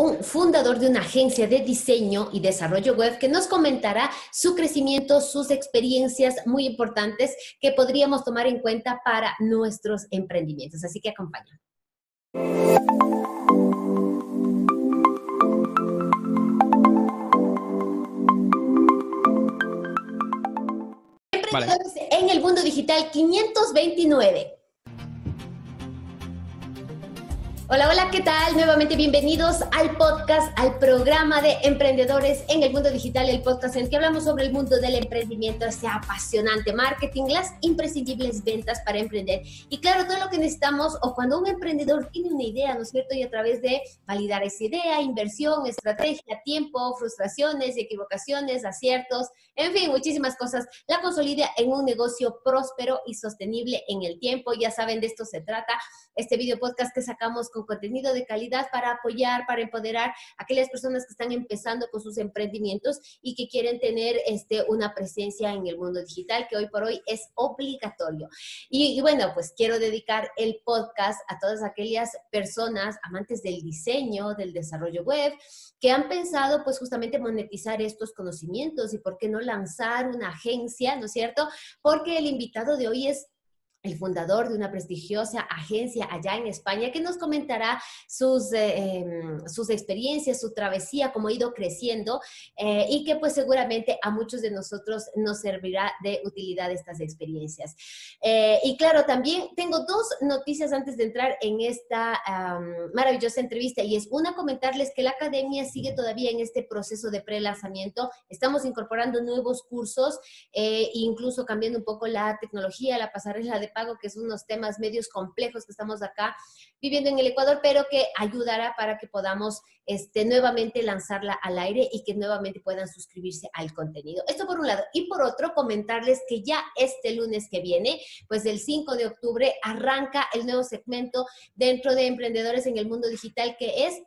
un fundador de una agencia de diseño y desarrollo web que nos comentará su crecimiento, sus experiencias muy importantes que podríamos tomar en cuenta para nuestros emprendimientos. Así que acompañan. Emprendedores En el mundo digital 529. Hola, hola, ¿qué tal? Nuevamente bienvenidos al podcast, al programa de emprendedores en el mundo digital, el podcast en el que hablamos sobre el mundo del emprendimiento, ese apasionante marketing, las imprescindibles ventas para emprender. Y claro, todo lo que necesitamos o cuando un emprendedor tiene una idea, ¿no es cierto? Y a través de validar esa idea, inversión, estrategia, tiempo, frustraciones, equivocaciones, aciertos, en fin, muchísimas cosas, la consolida en un negocio próspero y sostenible en el tiempo. Ya saben, de esto se trata este video podcast que sacamos con contenido de calidad para apoyar, para empoderar a aquellas personas que están empezando con sus emprendimientos y que quieren tener este, una presencia en el mundo digital, que hoy por hoy es obligatorio. Y, y bueno, pues quiero dedicar el podcast a todas aquellas personas amantes del diseño, del desarrollo web, que han pensado pues justamente monetizar estos conocimientos y por qué no lanzar una agencia, ¿no es cierto? Porque el invitado de hoy es el fundador de una prestigiosa agencia allá en España, que nos comentará sus, eh, em, sus experiencias, su travesía, cómo ha ido creciendo eh, y que pues seguramente a muchos de nosotros nos servirá de utilidad estas experiencias. Eh, y claro, también tengo dos noticias antes de entrar en esta maravillosa entrevista y es una comentarles que la academia sigue todavía en este proceso de prelanzamiento. Estamos incorporando nuevos cursos, incluso cambiando un poco la tecnología, la pasarela de pago, que son unos temas medios complejos que estamos acá viviendo en el Ecuador, pero que ayudará para que podamos este, nuevamente lanzarla al aire y que nuevamente puedan suscribirse al contenido. Esto por un lado. Y por otro, comentarles que ya este lunes que viene, pues el 5 de octubre, arranca el nuevo segmento dentro de Emprendedores en el Mundo Digital, que es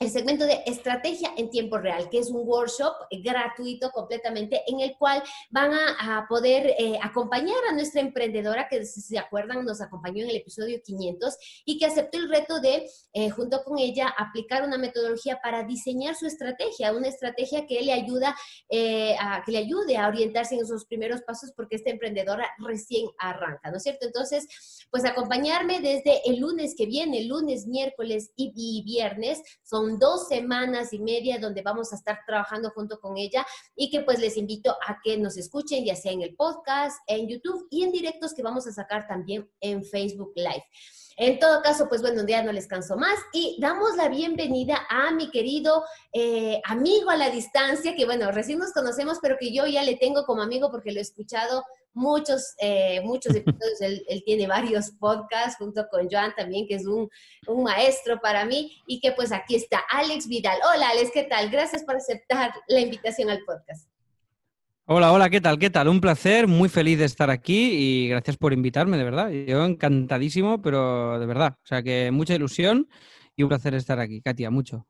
el segmento de estrategia en tiempo real, que es un workshop gratuito completamente en el cual van a, poder eh, acompañar a nuestra emprendedora que, si se acuerdan, nos acompañó en el episodio 500 y que aceptó el reto de, eh, junto con ella, aplicar una metodología para diseñar su estrategia, una estrategia que le ayuda eh, a, que le ayude a orientarse en esos primeros pasos porque esta emprendedora recién arranca, ¿no es cierto? Entonces, pues acompañarme desde el lunes que viene, lunes, miércoles y viernes son dos semanas y media donde vamos a estar trabajando junto con ella y que pues les invito a que nos escuchen, ya sea en el podcast, en YouTube y en directos que vamos a sacar también en Facebook Live. En todo caso, pues bueno, un día no les canso más y damos la bienvenida a mi querido eh, amigo a la distancia, que bueno, recién nos conocemos, pero que yo ya le tengo como amigo porque lo he escuchado muchos, eh, muchos episodios, él, tiene varios podcasts junto con Joan también, que es un, un, maestro para mí, y que pues aquí está Alex Vidal. Hola Alex, ¿qué tal? Gracias por aceptar la invitación al podcast. Hola, hola, ¿qué tal? ¿Qué tal? Un placer, muy feliz de estar aquí y gracias por invitarme, de verdad. Yo encantadísimo, pero de verdad, o sea que mucha ilusión y un placer estar aquí, Katia, mucho.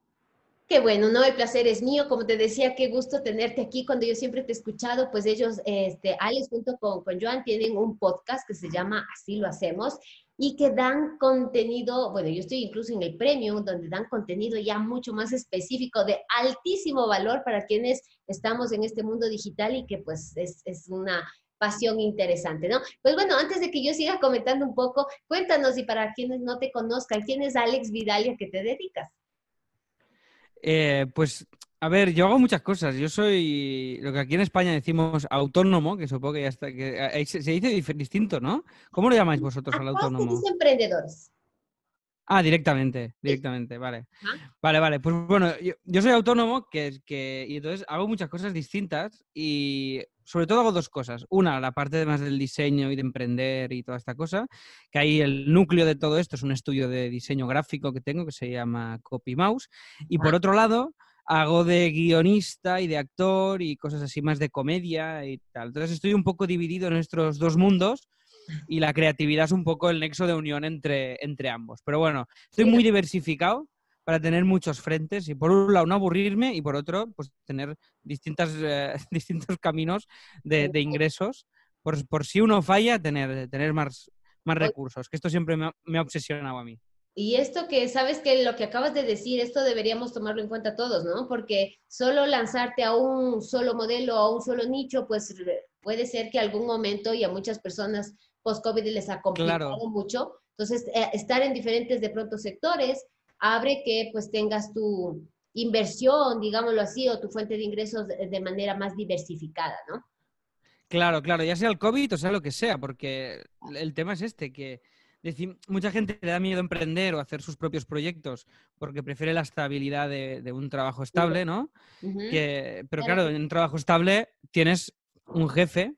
Qué bueno, no, el placer es mío. Como te decía, qué gusto tenerte aquí. Cuando yo siempre te he escuchado, pues ellos, este, Alex junto con, Joan, tienen un podcast que se llama Así lo hacemos y que dan contenido, bueno, yo estoy incluso en el premium, donde dan contenido ya mucho más específico, de altísimo valor para quienes estamos en este mundo digital y que pues es, es una pasión interesante, ¿no? Pues bueno, antes de que yo siga comentando un poco, cuéntanos y para quienes no te conozcan, ¿quién es Alex Vidalia que te dedicas? Eh, pues, a ver, yo hago muchas cosas. Yo soy lo que aquí en España decimos autónomo, que supongo que ya está, eh, se dice distinto, ¿no? ¿Cómo lo llamáis vosotros al autónomo? Se emprendedores. Ah, directamente, directamente, vale. Vale, vale. Pues bueno, yo, soy autónomo que, que, y entonces hago muchas cosas distintas y sobre todo hago dos cosas. Una, la parte más del diseño y de emprender y toda esta cosa, que ahí el núcleo de todo esto es un estudio de diseño gráfico que tengo que se llama Copy Mouse. Y por otro lado, hago de guionista y de actor y cosas así más de comedia y tal. Entonces estoy un poco dividido en estos dos mundos y la creatividad es un poco el nexo de unión entre, entre ambos. Pero bueno, estoy muy diversificado para tener muchos frentes y por un lado no aburrirme y por otro pues tener distintas, eh, distintos caminos de, ingresos. Por, por, si uno falla, tener, tener más, más recursos, que esto siempre me, me ha obsesionado a mí. Y esto que sabes que lo que acabas de decir, esto deberíamos tomarlo en cuenta todos, ¿no? Porque solo lanzarte a un solo modelo, a un solo nicho, pues puede ser que algún momento y a muchas personas post-COVID les ha complicado mucho. Entonces, eh, estar en diferentes de pronto sectores abre que pues tengas tu inversión, digámoslo así, o tu fuente de ingresos de manera más diversificada, ¿no? Claro, claro, ya sea el COVID o sea lo que sea, porque el tema es este, que mucha gente le da miedo emprender o hacer sus propios proyectos porque prefiere la estabilidad de, un trabajo estable, ¿no? que, pero claro, en un trabajo estable tienes un jefe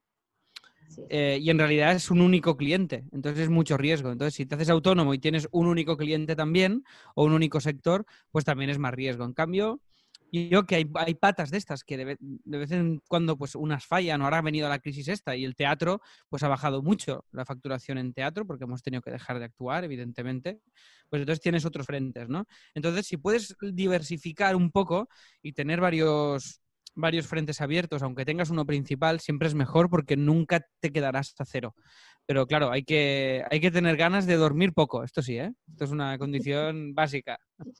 eh, y en realidad es un único cliente, entonces es mucho riesgo. Entonces, si te haces autónomo y tienes un único cliente también o un único sector, pues también es más riesgo. En cambio, yo que hay, patas de estas que de vez, en cuando pues unas fallan ahora ha venido la crisis esta y el teatro pues ha bajado mucho la facturación en teatro porque hemos tenido que dejar de actuar evidentemente pues entonces tienes otros frentes no entonces si puedes diversificar un poco y tener varios varios frentes abiertos, aunque tengas uno principal, siempre es mejor porque nunca te quedarás hasta cero. Pero claro, hay que, hay que tener ganas de dormir poco, esto sí, ¿eh? Esto es una condición básica.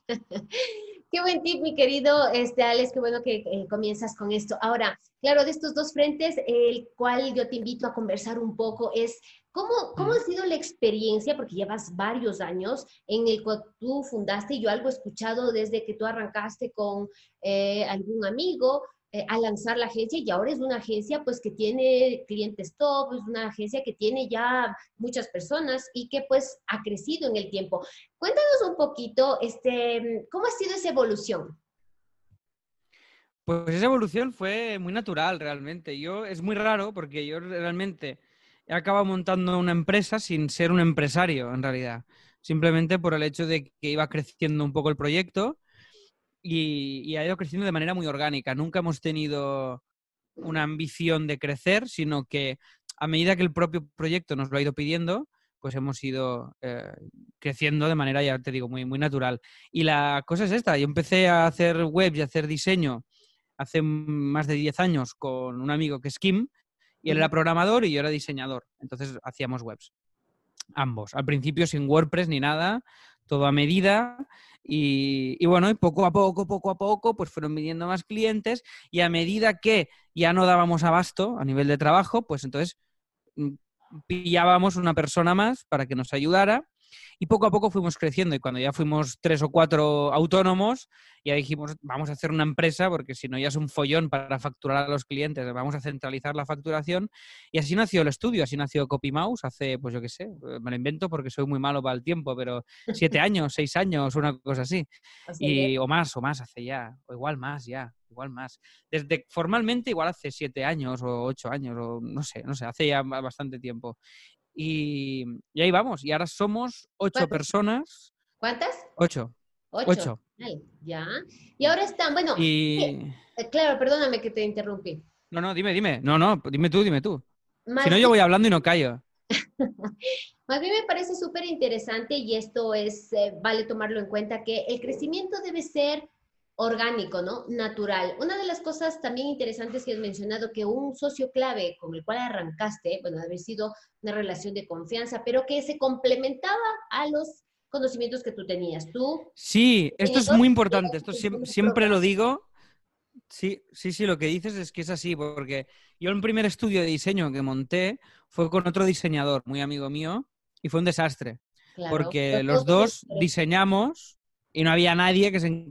Qué buen tip, mi querido este, Alex, qué bueno que eh, comienzas con esto. Ahora, claro, de estos dos frentes, el cual yo te invito a conversar un poco es ¿Cómo, ¿Cómo, mm. ha sido la experiencia? Porque llevas varios años en el que tú fundaste, yo algo he escuchado desde que tú arrancaste con eh, algún amigo, eh, a lanzar la agencia y ahora es una agencia pues que tiene clientes top, es una agencia que tiene ya muchas personas y que pues ha crecido en el tiempo. Cuéntanos un poquito, este, ¿cómo ha sido esa evolución? Pues esa evolución fue muy natural realmente. Yo es muy raro porque yo realmente he acabado montando una empresa sin ser un empresario en realidad. Simplemente por el hecho de que iba creciendo un poco el proyecto y, ha ido creciendo de manera muy orgánica. Nunca hemos tenido una ambición de crecer, sino que a medida que el propio proyecto nos lo ha ido pidiendo, pues hemos ido eh, creciendo de manera, ya te digo, muy, muy natural. Y la cosa es esta, yo empecé a hacer webs y a hacer diseño hace más de 10 años con un amigo que es Kim, y él era programador y yo era diseñador, entonces hacíamos webs, ambos, al principio sin WordPress ni nada, todo a medida, y, bueno, y poco a poco, poco a poco, pues fueron viniendo más clientes y a medida que ya no dábamos abasto a nivel de trabajo, pues entonces mm, pillábamos una persona más para que nos ayudara y poco a poco fuimos creciendo y cuando ya fuimos tres o cuatro autónomos, ya dijimos, vamos a hacer una empresa porque si no ya es un follón para facturar a los clientes, vamos a centralizar la facturación. Y así nació el estudio, así nació CopyMouse hace, pues yo qué sé, eh, me lo invento porque soy muy malo para el tiempo, pero siete años, seis años, una cosa así. Ah, y, ¿eh? o más, o más, hace ya, o igual más ya, igual más. Desde formalmente, igual hace siete años o ocho años, o no sé, no sé, hace ya bastante tiempo. Y, ahí vamos. Y ahora somos ocho personas. ¿Cuántas? Ocho. Ocho. ya. Y ahora están, bueno. Y... Eh, claro, perdóname que te interrumpí. No, no, dime, dime. No, no, dime tú, dime tú. si no, yo voy hablando y no callo. Más bien me parece súper interesante y esto es, eh, vale tomarlo en cuenta, que el crecimiento debe ser orgánico, ¿no? Natural. Una de las cosas también interesantes que has mencionado, que un socio clave con el cual arrancaste, bueno, haber sido una relación de confianza, pero que se complementaba a los conocimientos que tú tenías. Tú. Sí, esto es muy importante, esto siempre, lo digo. Sí, sí, sí, lo que dices es que es así, porque yo el primer estudio de diseño que monté fue con otro diseñador muy amigo mío y fue un desastre, porque los dos diseñamos y no había nadie que se...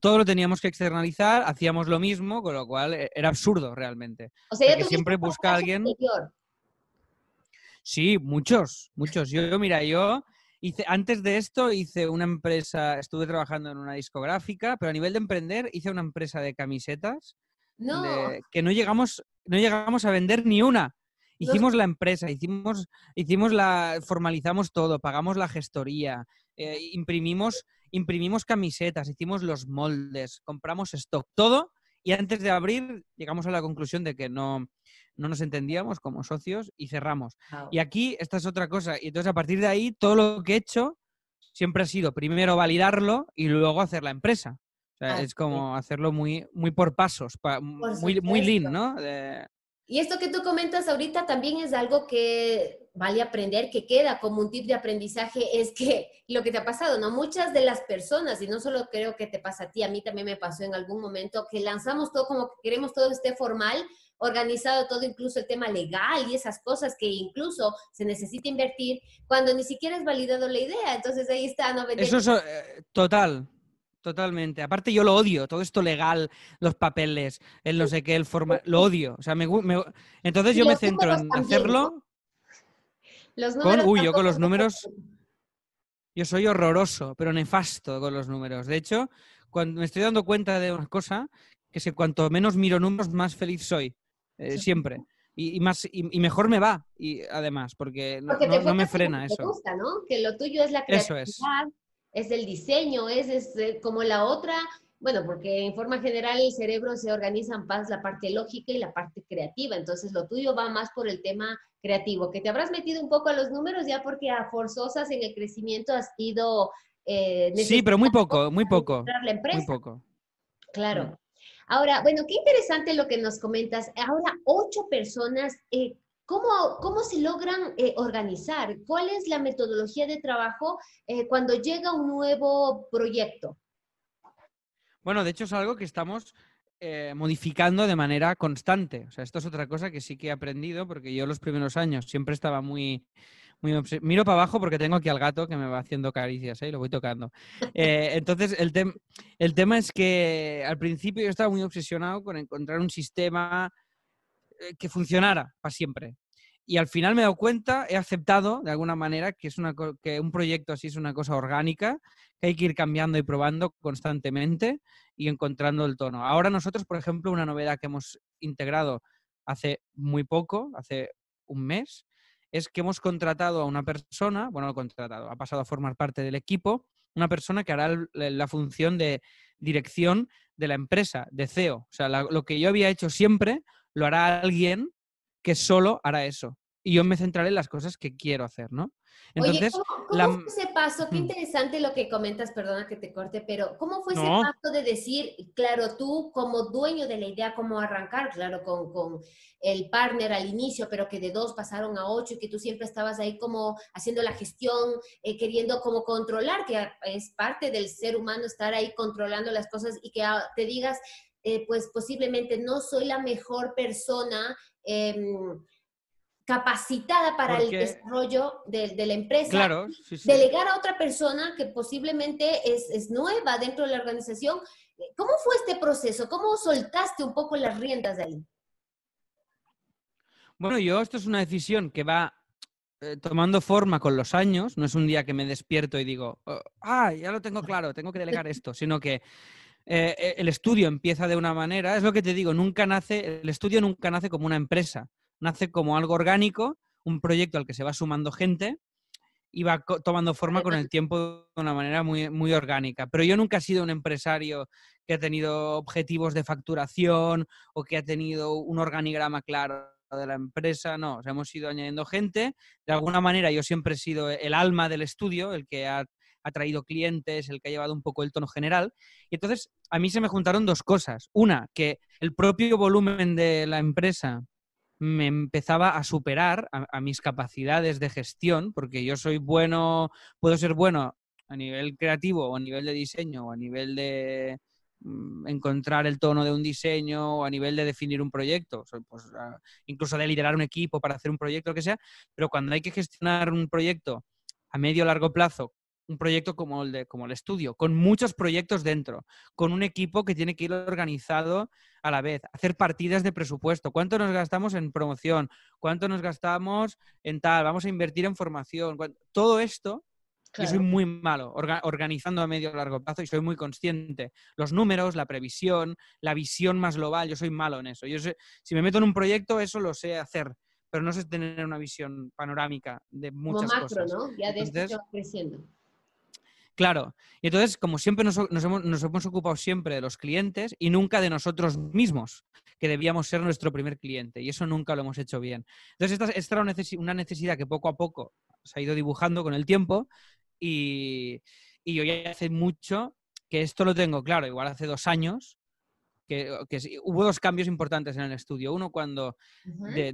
Todo lo teníamos que externalizar, hacíamos lo mismo, con lo cual eh, era absurdo realmente. O sea, siempre busca alguien... Sí, muchos, muchos. Yo, mira, yo hice, antes de esto hice una empresa, estuve trabajando en una discográfica, pero a nivel de emprender hice una empresa de camisetas que no llegamos, no llegamos a vender ni una. Hicimos la empresa, hicimos, hicimos la, formalizamos todo, pagamos la gestoría, eh, imprimimos imprimimos camisetas, hicimos los moldes, compramos stock, todo. Y antes de abrir, llegamos a la conclusión de que no, nos entendíamos como socios y cerramos. Y aquí, esta es otra cosa. Y entonces, a partir de ahí, todo lo que he hecho siempre ha sido primero validarlo y luego hacer la empresa. O ah, es como hacerlo muy, muy por pasos, muy, muy lean, ¿no? Y esto que tú comentas ahorita también es algo que vale aprender que queda como un tip de aprendizaje es que lo que te ha pasado, ¿no? Muchas de las personas, y no solo creo que te pasa a ti, a mí también me pasó en algún momento, que lanzamos todo como que queremos todo esté formal, organizado todo, incluso el tema legal y esas cosas que incluso se necesita invertir cuando ni siquiera es validado la idea. Entonces ahí está, ¿no? Eso es eh, total. Totalmente. Aparte yo lo odio, todo esto legal, los papeles, el no sé qué, el formal, lo odio. O sea, me, entonces yo me centro en hacerlo los con, uy, yo con los números... Yo soy horroroso, pero nefasto con los números. De hecho, cuando me estoy dando cuenta de una cosa, que es cuanto menos miro números, más feliz soy. Eh, siempre. Y, más, mejor me va, y además, porque, no, me frena eso. Te gusta, ¿no? Que lo tuyo es la creatividad, es. es el diseño, es eh, como la otra bueno, porque en forma general el cerebro se organiza en paz la parte lógica y la parte creativa. Entonces lo tuyo va más por el tema creativo, que te habrás metido un poco a los números ya porque a forzosas en el crecimiento has ido... Eh, sí, pero muy poco, muy poco. La empresa. Muy poco. Claro. Mm. Ahora, bueno, qué interesante lo que nos comentas. Ahora, ocho personas, eh, ¿cómo, se logran eh, organizar? ¿Cuál es la metodología de trabajo eh, cuando llega un nuevo proyecto? Bueno, de hecho es algo que estamos eh, modificando de manera constante. O sea, esto es otra cosa que sí que he aprendido porque yo los primeros años siempre estaba muy... muy Miro para abajo porque tengo aquí al gato que me va haciendo caricias ¿eh? y lo voy tocando. Eh, entonces, el tema es que al principio yo estaba muy obsesionado con encontrar un sistema que funcionara para siempre y al final me he dado cuenta, he aceptado de alguna manera que, es una, que un proyecto así es una cosa orgánica, que hay que ir cambiando y probando constantemente y encontrando el tono. Ahora nosotros, por ejemplo, una novedad que hemos integrado hace muy poco, hace un mes, es que hemos contratado a una persona, bueno, lo contratado, ha pasado a formar parte del equipo, una persona que hará la función de dirección de la empresa, de CEO. O sea, lo que yo había hecho siempre, lo hará alguien que solo hará eso y yo me centraré en las cosas que quiero hacer, ¿no? Entonces, Oye, ¿cómo, fue ese paso? Qué mm. interesante lo que comentas, perdona que te corte, pero ¿cómo fue ese paso de decir, claro, tú como dueño de la idea, cómo arrancar, claro, con, el partner al inicio, pero que de dos pasaron a ocho y que tú siempre estabas ahí como haciendo la gestión, eh, queriendo como controlar, que es parte del ser humano estar ahí controlando las cosas y que te digas, eh, pues posiblemente no soy la mejor persona. Em, capacitada para el desarrollo de, la empresa. Claro, Delegar a otra persona que posiblemente es, nueva dentro de la organización. ¿Cómo fue este proceso? ¿Cómo soltaste un poco las riendas de ahí? Bueno, yo esto es una decisión que va eh, tomando forma con los años. No es un día que me despierto y digo, oh, ah, ya lo tengo claro, tengo que delegar esto, sino que eh, e, el estudio empieza de una manera. Es lo que te digo, nunca nace, el estudio nunca nace como una empresa nace como algo orgánico, un proyecto al que se va sumando gente y va tomando forma con el tiempo de una manera muy, muy orgánica. Pero yo nunca he sido un empresario que ha tenido objetivos de facturación o que ha tenido un organigrama claro de la empresa, no, hemos ido añadiendo gente. De alguna manera yo siempre he sido el alma del estudio, el que ha, ha traído clientes, el que ha llevado un poco el tono general. Y entonces a mí se me juntaron dos cosas. Una, que el propio volumen de la empresa me empezaba a superar a, mis capacidades de gestión, porque yo soy bueno, puedo ser bueno a nivel creativo o a nivel de diseño o a nivel de, mm, encontrar el tono de un diseño o a nivel de definir un proyecto, pues, ah, incluso de liderar un equipo para hacer un proyecto, que sea, pero cuando hay que gestionar un proyecto a medio o largo plazo un proyecto como el, de, como el estudio, con muchos proyectos dentro, con un equipo que tiene que ir organizado a la vez, hacer partidas de presupuesto, cuánto nos gastamos en promoción, cuánto nos gastamos en tal, vamos a invertir en formación, todo esto. soy muy malo organizando a medio y largo plazo y soy muy consciente. Los números, la previsión, la visión más global, yo soy malo en eso. Yo si me meto en un proyecto, eso lo sé hacer pero no sé tener una visión panorámica de muchas macro, ¿no? Ya de Claro. Y entonces, como siempre, nos, hemos, ocupado siempre de los clientes y nunca de nosotros mismos, que debíamos ser nuestro primer cliente. Y eso nunca lo hemos hecho bien. Entonces, esta, era una necesidad que poco a poco se ha ido dibujando con el tiempo. Y, yo ya hace mucho que esto lo tengo claro. Igual hace dos años que, hubo dos cambios importantes en el estudio. Uno, cuando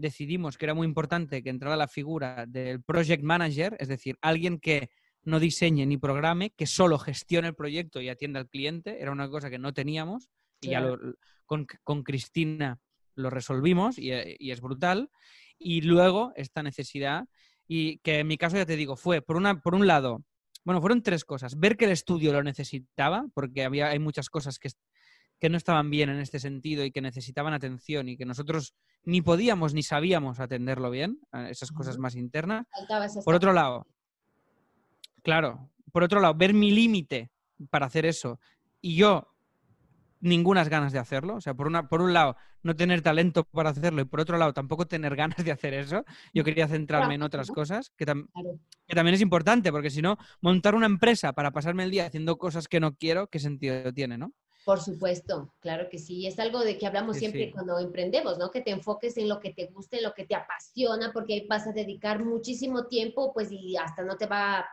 decidimos que era muy importante que entrara la figura del project manager, es decir, alguien que no diseñe ni programe, que solo gestione el proyecto y atienda al cliente. Era una cosa que no teníamos y ya con, Cristina lo resolvimos y, es brutal. Y luego esta necesidad, y que en mi caso ya te digo, fue por, una, por un lado, bueno, fueron tres cosas. Ver que el estudio lo necesitaba, porque había, hay muchas cosas que, que no estaban bien en este sentido y que necesitaban atención y que nosotros ni podíamos ni sabíamos atenderlo bien, eh, esas cosas más internas. Por otro lado, Claro. Por otro lado, ver mi límite para hacer eso y yo ningunas ganas de hacerlo. O sea, por, por un lado, no tener talento para hacerlo y por otro lado, tampoco tener ganas de hacer eso. Yo quería centrarme en otras cosas, que, también es importante, porque si no, montar una empresa para pasarme el día haciendo cosas que no quiero, ¿qué sentido tiene, no? Por supuesto, claro que sí. Es algo de que hablamos siempre cuando emprendemos, ¿no? Que te enfoques en lo que te guste, en lo que te apasiona, porque ahí vas a dedicar muchísimo tiempo, pues, y hasta no te va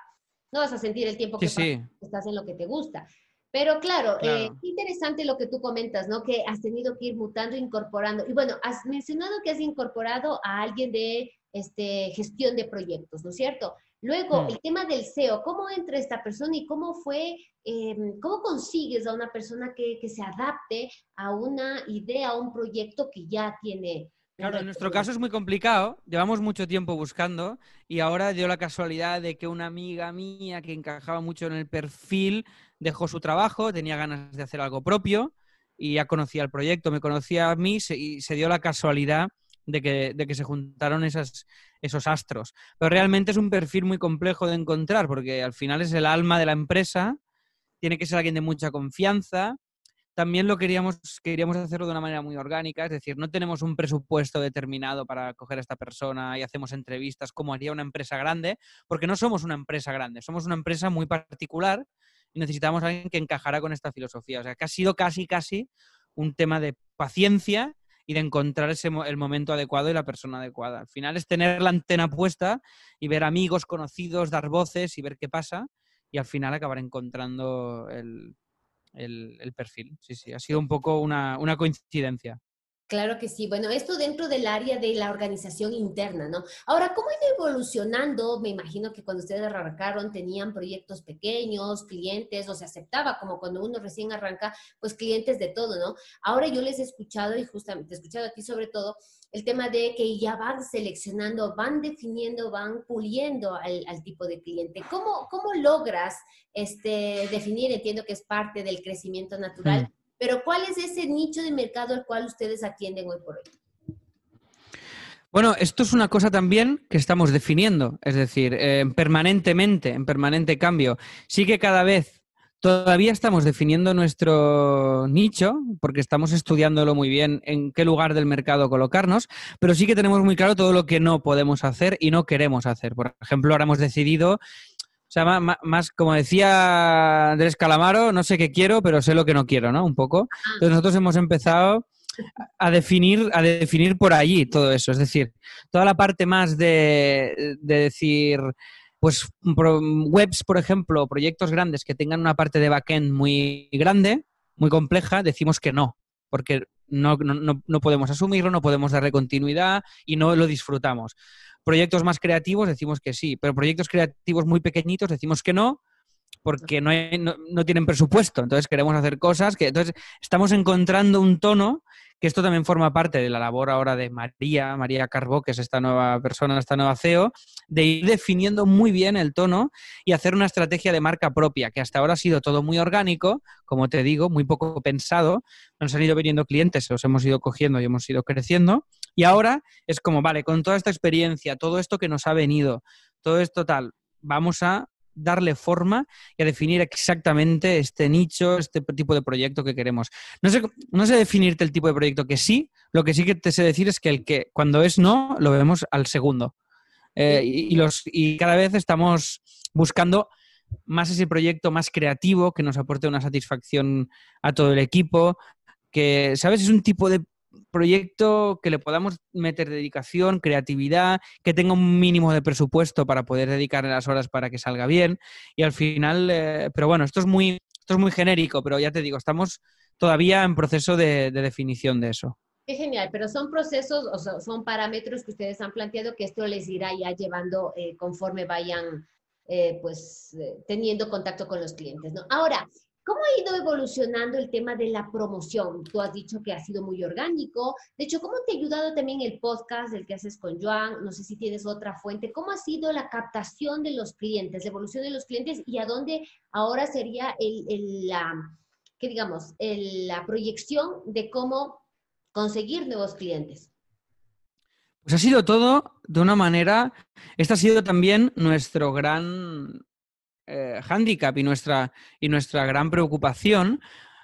no vas a sentir el tiempo que estás en lo que te gusta. Pero claro, eh, interesante lo que tú comentas, ¿no? Que has tenido que ir mutando, incorporando. Y bueno, has mencionado que has incorporado a alguien de este, gestión de proyectos, ¿no es cierto? Luego, mm. el tema del SEO, ¿cómo entra esta persona y cómo fue, em, cómo consigues a una persona que, que, se adapte a una idea, a un proyecto que ya tiene Claro, en nuestro caso es muy complicado, llevamos mucho tiempo buscando y ahora dio la casualidad de que una amiga mía que encajaba mucho en el perfil dejó su trabajo, tenía ganas de hacer algo propio y ya conocía el proyecto, me conocía a mí y se dio la casualidad de que, se juntaron esos astros. Pero realmente es un perfil muy complejo de encontrar porque al final es el alma de la empresa, tiene que ser alguien de mucha confianza, también lo queríamos, queríamos hacerlo de una manera muy orgánica, es decir, no tenemos un presupuesto determinado para coger a esta persona y hacemos entrevistas como haría una empresa grande, porque no somos una empresa grande, somos una empresa muy particular y necesitamos a alguien que encajara con esta filosofía. O sea, que ha sido casi, casi un tema de paciencia y de encontrar el momento adecuado y la persona adecuada. Al final es tener la antena puesta y ver amigos, conocidos, dar voces y ver qué pasa y al final acabar encontrando el el, perfil. Sí, sí, ha sido un poco una, una coincidencia. Claro que sí. Bueno, esto dentro del área de la organización interna, ¿no? Ahora, ¿cómo ha ido evolucionando? Me imagino que cuando ustedes arrancaron tenían proyectos pequeños, clientes, o se aceptaba, como cuando uno recién arranca, pues clientes de todo, ¿no? Ahora yo les he escuchado, y justamente he escuchado a ti sobre todo, el tema de que ya van seleccionando, van definiendo, van puliendo al, tipo de cliente. ¿Cómo, cómo logras este, definir? Entiendo que es parte del crecimiento natural. Mm. Pero ¿cuál es ese nicho de mercado al cual ustedes atienden hoy por hoy? Bueno, esto es una cosa también que estamos definiendo, es decir, permanentemente, en permanente cambio. Sí que cada vez Todavía estamos definiendo nuestro nicho porque estamos estudiándolo muy bien en qué lugar del mercado colocarnos, pero sí que tenemos muy claro todo lo que no podemos hacer y no queremos hacer. Por ejemplo, ahora hemos decidido o sea, más, como decía Andrés Calamaro, no sé qué quiero, pero sé lo que no quiero, ¿no? Un poco. Ah. Entonces nosotros hemos empezado a definir, a definir por allí todo eso. Es decir, toda la parte más de, decir, pues webs, por ejemplo, proyectos grandes que tengan una parte de backend muy grande, muy compleja, decimos que no, porque no, no podemos asumirlo, no podemos darle continuidad y no lo disfrutamos. Proyectos más creativos decimos que sí, pero proyectos creativos muy pequeñitos decimos que no porque no, no, tienen presupuesto. Entonces queremos hacer cosas que entonces estamos encontrando un tono que esto también forma parte de la labor ahora de María, María Carbó, que es esta nueva persona, esta nueva CEO, de ir definiendo muy bien el tono y hacer una estrategia de marca propia, que hasta ahora ha sido todo muy orgánico, como te digo, muy poco pensado. Nos han ido viniendo clientes, los hemos ido cogiendo y hemos ido creciendo, y ahora es como, vale, con toda esta experiencia, todo esto que nos ha venido, todo esto tal, vamos a darle forma y a definir exactamente este nicho, este tipo de proyecto que queremos. No sé, no sé definirte el tipo de proyecto que sí, lo que sí que te sé decir es que el que cuando es no, lo vemos al segundo. Eh, y, los, y cada vez estamos buscando más ese proyecto más creativo que nos aporte una satisfacción a todo el equipo, que, ¿sabes? Es un tipo de proyecto que le podamos meter dedicación, creatividad, que tenga un mínimo de presupuesto para poder dedicarle las horas para que salga bien. Y al final, eh, pero bueno, esto es muy, esto es muy genérico, pero ya te digo, estamos todavía en proceso de, definición de eso. Qué genial, pero son procesos o son, parámetros que ustedes han planteado que esto les irá ya llevando eh, conforme vayan eh, pues teniendo contacto con los clientes, ¿no? Ahora, ¿Cómo ha ido evolucionando el tema de la promoción? Tú has dicho que ha sido muy orgánico. De hecho, ¿cómo te ha ayudado también el podcast, el que haces con Joan? No sé si tienes otra fuente. ¿Cómo ha sido la captación de los clientes, la evolución de los clientes y a dónde ahora sería el, el la, ¿qué digamos, la proyección de cómo conseguir nuevos clientes? Pues ha sido todo de una manera, este ha sido también nuestro gran eh, handicap y nuestra, y nuestra gran preocupación,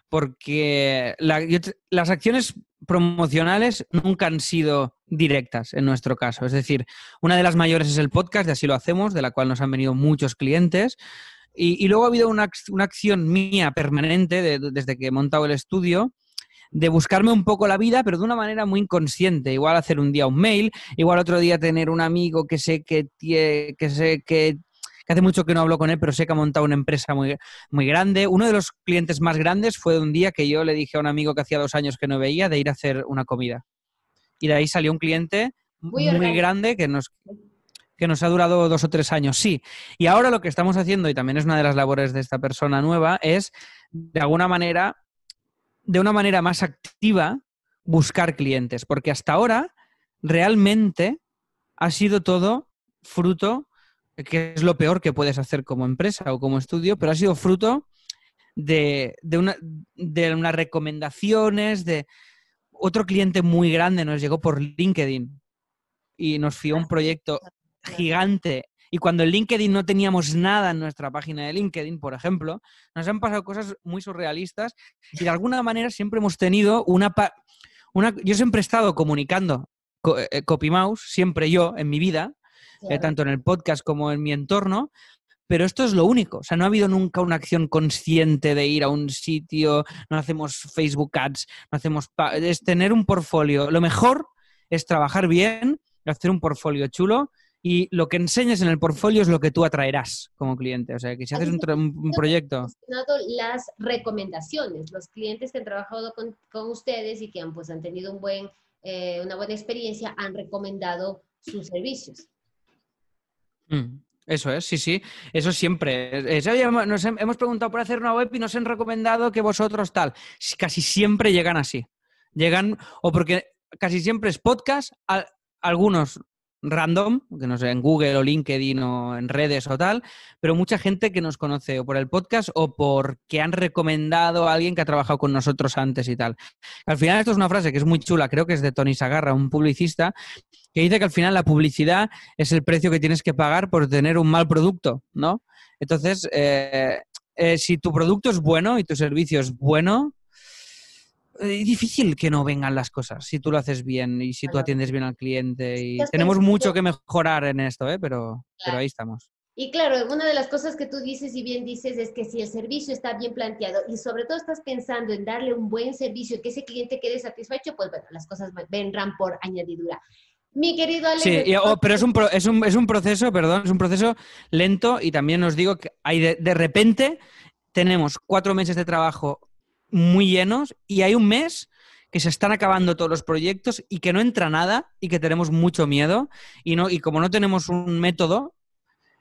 porque las acciones promocionales nunca han sido directas en nuestro caso. Es decir, una de las mayores es el podcast, de así lo hacemos, de la cual nos han venido muchos clientes. Y, luego ha habido una, acción mía permanente desde que he montado el estudio de buscarme un poco la vida, pero de una manera muy inconsciente. Igual hacer un día un mail, igual otro día tener un amigo que sé que, tiene que, sé que que hace mucho que no hablo con él, pero sé que ha montado una empresa muy, muy grande. Uno de los clientes más grandes fue un día que yo le dije a un amigo que hacía dos años que no veía de ir a hacer una comida. Y de ahí salió un cliente muy, grande que nos, que nos ha durado dos o tres años, sí. Y ahora lo que estamos haciendo, y también es una de las labores de esta persona nueva, es de alguna manera, de una manera más activa, buscar clientes, porque hasta ahora realmente ha sido todo fruto que es lo peor que puedes hacer como empresa o como estudio, pero ha sido fruto de, una, de unas recomendaciones, de otro cliente muy grande nos llegó por LinkedIn y nos fió un proyecto gigante. Y cuando en LinkedIn no teníamos nada en nuestra página de LinkedIn, por ejemplo, nos han pasado cosas muy surrealistas y de alguna manera siempre hemos tenido una... una yo siempre he estado comunicando eh, eh, copy mouse, siempre yo en mi vida, eh, tanto en el podcast como en mi entorno, pero esto es lo único. O sea, no ha habido nunca una acción consciente de ir a un sitio, no hacemos Facebook ads, no hacemos... Es tener un portfolio. Lo mejor es trabajar bien, hacer un portfolio chulo y lo que enseñas en el portfolio es lo que tú atraerás como cliente. O sea, que si haces un, proyecto... Las recomendaciones, los clientes que han trabajado con, ustedes y que han, pues, han tenido un buen, eh, una buena experiencia han recomendado sus servicios. Mm, eso es, sí, sí, eso siempre. nos hemos preguntado por hacer una web y nos han recomendado que vosotros tal. Casi siempre llegan así. Llegan, o porque casi siempre es podcast, algunos random, que no sé, en Google o LinkedIn o en redes o tal, pero mucha gente que nos conoce o por el podcast o porque han recomendado a alguien que ha trabajado con nosotros antes y tal. Al final esto es una frase que es muy chula, creo que es de Tony Sagarra, un publicista, que dice que al final la publicidad es el precio que tienes que pagar por tener un mal producto, ¿no? Entonces, eh, eh, si tu producto es bueno y tu servicio es bueno, eh, es difícil que no vengan las cosas si tú lo haces bien y si tú atiendes bien al cliente. Y tenemos mucho que mejorar en esto, ¿eh? pero, pero ahí estamos. Y claro, una de las cosas que tú dices y bien dices es que si el servicio está bien planteado y sobre todo estás pensando en darle un buen servicio y que ese cliente quede satisfecho, pues bueno, las cosas vendrán por añadidura mi querido Sí, oh, pero es un, es, un, es un, proceso, perdón, es un proceso lento y también os digo que hay de, repente tenemos cuatro meses de trabajo muy llenos y hay un mes que se están acabando todos los proyectos y que no entra nada y que tenemos mucho miedo y, no, y como no tenemos un método,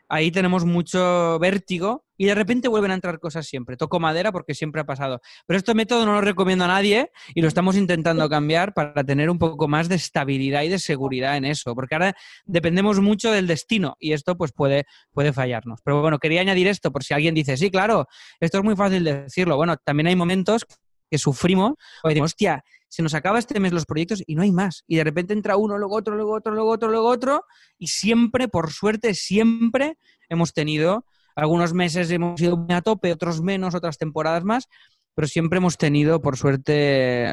ahí tenemos mucho vértigo y de repente vuelven a entrar cosas siempre. Toco madera porque siempre ha pasado. Pero este método no lo recomiendo a nadie y lo estamos intentando cambiar para tener un poco más de estabilidad y de seguridad en eso, porque ahora dependemos mucho del destino y esto pues puede, puede fallarnos. Pero bueno, quería añadir esto por si alguien dice, sí, claro, esto es muy fácil de decirlo. Bueno, también hay momentos que sufrimos o decimos, hostia, se nos acaba este mes los proyectos y no hay más. Y de repente entra uno, luego otro, luego otro, luego otro, luego otro. Y siempre, por suerte, siempre hemos tenido algunos meses hemos ido a tope, otros menos, otras temporadas más, pero siempre hemos tenido, por suerte,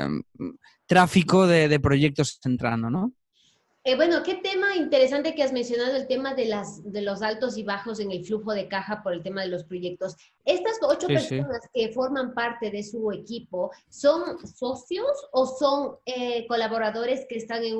tráfico de, proyectos entrando, ¿no? Eh, bueno, qué tema interesante que has mencionado, el tema de, las, de los altos y bajos en el flujo de caja por el tema de los proyectos. ¿Estas ocho personas que forman parte de su equipo son socios o son eh, colaboradores que están en,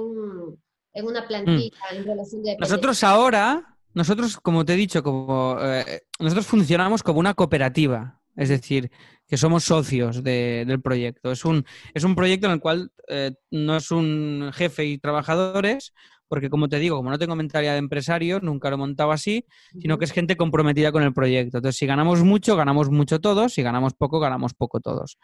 una plantilla mm. en relación de... Nosotros ahora, nosotros, como te he dicho, como, eh, nosotros funcionamos como una cooperativa, es decir, que somos socios del proyecto. Es un, es un proyecto en el cual eh, no es un jefe y trabajadores, porque como te digo, como no tengo mentalidad de empresario, nunca lo he montado así, sino que es gente comprometida con el proyecto. Entonces, si ganamos mucho, ganamos mucho todos, si ganamos poco, ganamos poco todos.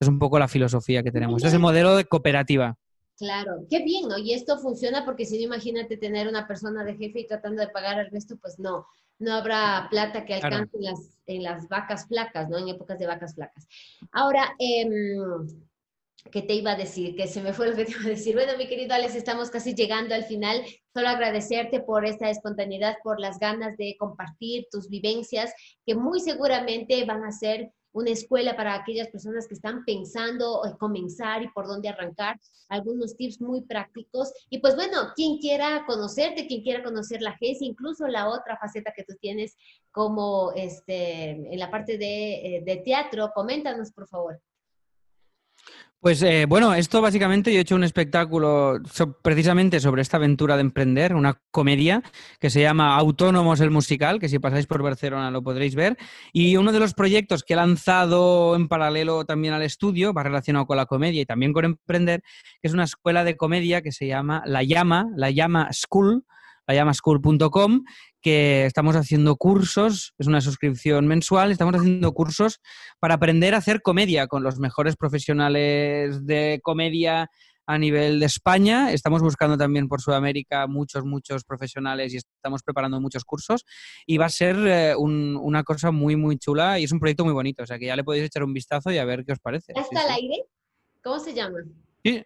Es un poco la filosofía que tenemos. Es el modelo de cooperativa. Claro, qué bien, ¿no? Y esto funciona porque si no, imagínate tener una persona de jefe y tratando de pagar al resto, pues no, no habrá plata que alcance en, las, vacas flacas, ¿no? En épocas de vacas flacas. Ahora, em, ¿qué te iba a decir? Que se me fue lo que te iba a decir. Bueno, mi querido Alex, estamos casi llegando al final. Solo agradecerte por esta espontaneidad, por las ganas de compartir tus vivencias, que muy seguramente van a ser una escuela para aquellas personas que están pensando comenzar y por dónde arrancar, algunos tips muy prácticos. Y pues bueno, quien quiera conocerte, quien quiera conocer la agencia, incluso la otra faceta que tú tienes como este, en la parte de eh, teatro, coméntanos por favor. Pues eh, bueno, esto básicamente yo he hecho un espectáculo precisamente sobre esta aventura de emprender, una comedia que se llama Autónomos el Musical, que si pasáis por Barcelona lo podréis ver. Y uno de los proyectos que he lanzado en paralelo también al estudio, va relacionado con la comedia y también con emprender, que es una escuela de comedia que se llama La Llama, La Llama School, la que estamos haciendo cursos, es una suscripción mensual, estamos haciendo cursos para aprender a hacer comedia con los mejores profesionales de comedia a nivel de España. Estamos buscando también por Sudamérica muchos, muchos profesionales y estamos preparando muchos cursos. Y va a ser eh, una cosa muy, muy chula y es un proyecto muy bonito. O sea que ya le podéis echar un vistazo y a ver qué os parece. está al aire? ¿Cómo se llama? Sí.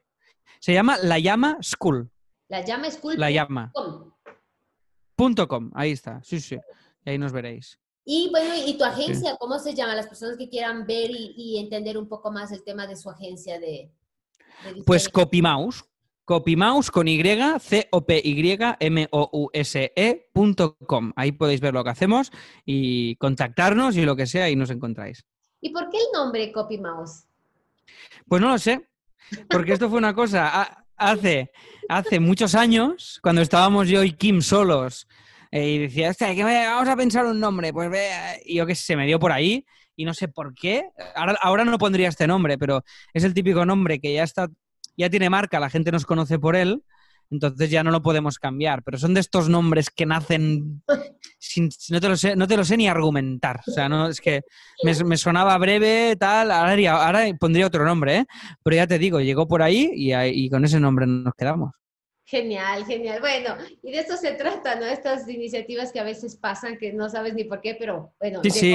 Se llama La Llama School. La Llama School. La Llama ahí está, sí, sí, ahí nos veréis. Y bueno, ¿y tu agencia? ¿Cómo se llama? Las personas que quieran ver y, entender un poco más el tema de su agencia de... de pues Copymouse, Copymouse con Y, C-O-P-Y-M-O-U-S-E.com. Ahí podéis ver lo que hacemos y contactarnos y lo que sea y nos encontráis. ¿Y por qué el nombre Copymouse? Pues no lo sé, porque esto fue una cosa hace hace muchos años, cuando estábamos yo y Kim solos, eh, y decía, vamos a pensar un nombre, pues y yo que se me dio por ahí, y no sé por qué, ahora, ahora no pondría este nombre, pero es el típico nombre que ya está, ya tiene marca, la gente nos conoce por él, entonces ya no lo podemos cambiar. Pero son de estos nombres que nacen sin, no, te lo sé, no te sé ni argumentar. O sea, no, es que me, me sonaba breve, tal, ahora, ahora pondría otro nombre, ¿eh? Pero ya te digo, llegó por ahí y, y con ese nombre nos quedamos. Genial, genial. Bueno, y de esto se trata, ¿no? Estas iniciativas que a veces pasan, que no sabes ni por qué, pero bueno. Sí, sí.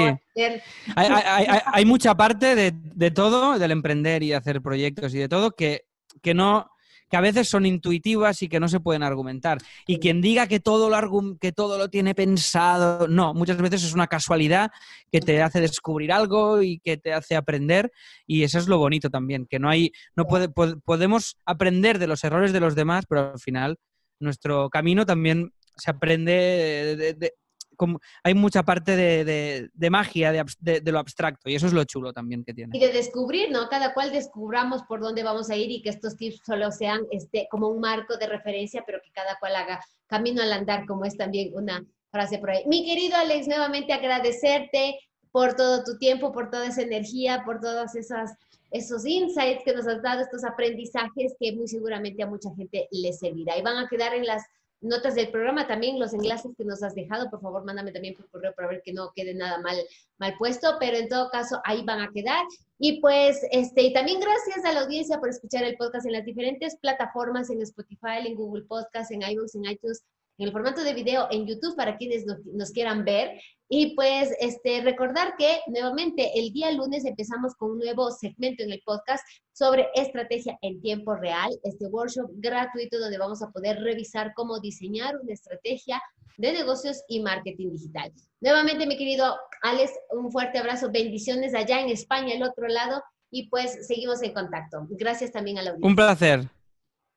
Hay, hay, hay, mucha parte de, de, todo, del emprender y hacer proyectos y de todo, que, que no que a veces son intuitivas y que no se pueden argumentar. Y quien diga que todo lo, que todo lo tiene pensado, no, muchas veces es una casualidad que te hace descubrir algo y que te hace aprender y eso es lo bonito también, que no hay no podemos aprender de los errores de los demás, pero al final nuestro camino también se aprende de, como, hay mucha parte de, de, magia, de, de, lo abstracto, y eso es lo chulo también que tiene. Y de descubrir, ¿no? Cada cual descubramos por dónde vamos a ir y que estos tips solo sean este, como un marco de referencia, pero que cada cual haga camino al andar, como es también una frase por ahí. Mi querido Alex, nuevamente agradecerte por todo tu tiempo, por toda esa energía, por todas esas esos insights que nos has dado, estos aprendizajes que muy seguramente a mucha gente les servirá y van a quedar en las notas del programa, también los enlaces que nos has dejado, por favor, mándame también por correo para ver que no quede nada mal, mal puesto, pero en todo caso ahí van a quedar. Y pues, este, y también gracias a la audiencia por escuchar el podcast en las diferentes plataformas, en Spotify, en Google Podcast, en iVoox, en iTunes, en el formato de video en YouTube para quienes nos, quieran ver. Y pues este, recordar que nuevamente el día lunes empezamos con un nuevo segmento en el podcast sobre estrategia en tiempo real, este workshop gratuito donde vamos a poder revisar cómo diseñar una estrategia de negocios y marketing digital. Nuevamente, mi querido Alex, un fuerte abrazo, bendiciones allá en España, el otro lado, y pues seguimos en contacto. Gracias también a la audiencia. Un placer.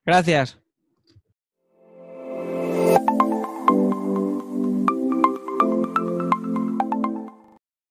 Gracias.